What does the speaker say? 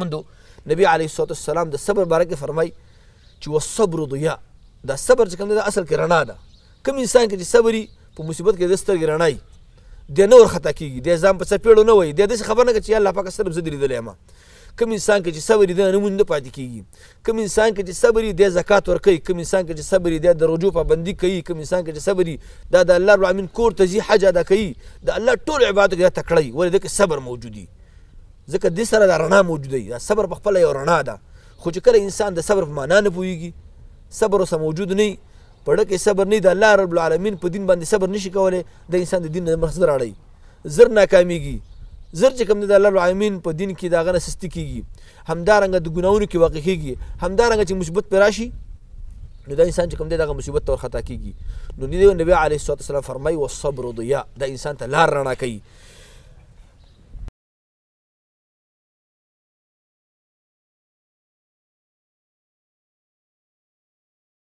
مندو نبی علیه الصلاه والسلام د صبر باره کې فرمای چې والصبر ضیاء دا صبر چې کوم دی اصل کې رڼا ده کوم انسان کې چې صبري په مصیبت کې د سترګې رڼای د نور خطا کیږي د ځان په سپېړو نه وای د دې خبر نه چې الله پاک سترب زدي لیدلې ما کوم انسان کې چې صبر دی نه مونږ پاتې کیږي کوم انسان کې چې صبر دی زکات ورکوي کوم انسان کې چې صبر دی د رجوع پابندي کوي کوم انسان کې چې صبر دا د الله رب العالمین کور ته ځي حج ادا کوي د الله ټول عبادت کې تکړی ولې د صبر موجودي ځکه دې سره دا رڼا موجوده وي دا صبر په خپله یو رڼا ده خو چې کله انسان د صبر په معنا نه پوهېږي صبر اوسه موجود نه وي په ډکې صبر نه د الله رب العالمین په دین باندې صبر نشي کولی د انسان د دین نه مخزه راړی زر ناکامیږي زر چې کوم دی د الله رب العالمین په دین کې د هغه نه سستي کېږي همدارنګه د ګناهونو کې واقع کېږي همدارنګه چې مثبت پرې راشي نو دا انسان چې کوم دی دغه مصیبت ته ورخطا کیږي نو دې نبی علیه الصلاه والسلام فرمایي والصبر ضیاء دا انسان ته لار رڼا کوي